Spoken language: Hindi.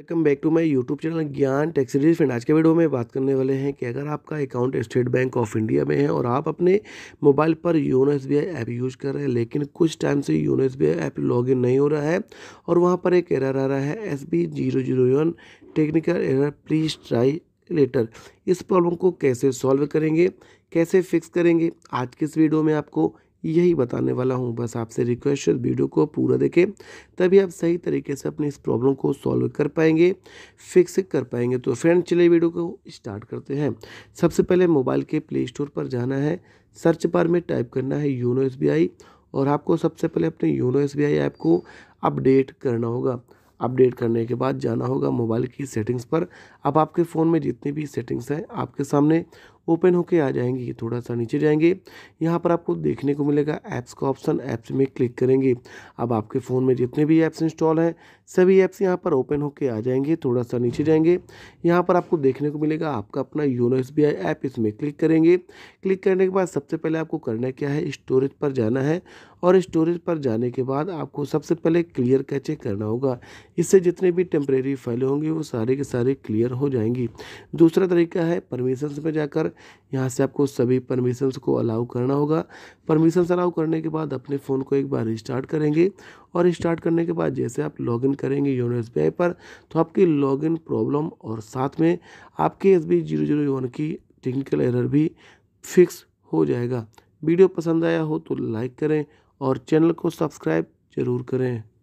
welcome back to my YouTube channel Gyan taxes friend आज के वीडियो में बात करने वाले हैं कि अगर आपका account State Bank of India में है और आप अपने मोबाइल पर योनो एस ऐप यूज़ कर रहे हैं लेकिन कुछ टाइम से योनो एस ऐप लॉगिन नहीं हो रहा है और वहाँ पर एक एरर आ रहा है S B zero zero one technical error please try later इस प्रॉब्लम को कैसे सॉल्व करेंगे कैसे फिक्स करेंगे आज के इस वीडियो में आपको यही बताने वाला हूँ बस आपसे रिक्वेस्ट है वीडियो को पूरा देखें तभी आप सही तरीके से अपनी इस प्रॉब्लम को सॉल्व कर पाएंगे फिक्स कर पाएंगे तो फ्रेंड चले वीडियो को स्टार्ट करते हैं सबसे पहले मोबाइल के प्ले स्टोर पर जाना है सर्च बार में टाइप करना है योनो एस और आपको सबसे पहले अपने योनो एस ऐप को अपडेट करना होगा अपडेट करने के बाद जाना होगा मोबाइल की सेटिंग्स पर अब आपके फ़ोन में जितनी भी सेटिंग्स हैं आपके सामने ओपन होके आ जाएंगे थोड़ा सा नीचे जाएंगे यहाँ पर आपको देखने को मिलेगा ऐप्स का ऑप्शन ऐप्स में क्लिक करेंगे अब आपके फ़ोन में जितने भी ऐप्स इंस्टॉल हैं सभी ऐप्स यहाँ पर ओपन होके आ जाएंगे थोड़ा सा नीचे जाएंगे यहाँ पर आपको देखने को मिलेगा आपका अपना योनो एस ऐप इसमें क्लिक करेंगे क्लिक करने के बाद सबसे पहले आपको करना क्या है स्टोरेज पर जाना है और स्टोरेज पर जाने के बाद आपको सबसे पहले क्लियर कैचे करना होगा इससे जितने भी टेम्परेरी फाइलें होंगी वो सारे के सारे क्लियर हो जाएंगी दूसरा तरीका है परमिशन में जाकर यहाँ से आपको सभी परमिशंस को अलाउ करना होगा परमिशंस अलाउ करने के बाद अपने फ़ोन को एक बार रिस्टार्ट करेंगे और स्टार्ट करने के बाद जैसे आप लॉगिन करेंगे योनो एस पर तो आपकी लॉगिन प्रॉब्लम और साथ में आपके एस बी जीरो जीरो की टेक्निकल एरर भी फिक्स हो जाएगा वीडियो पसंद आया हो तो लाइक करें और चैनल को सब्सक्राइब ज़रूर करें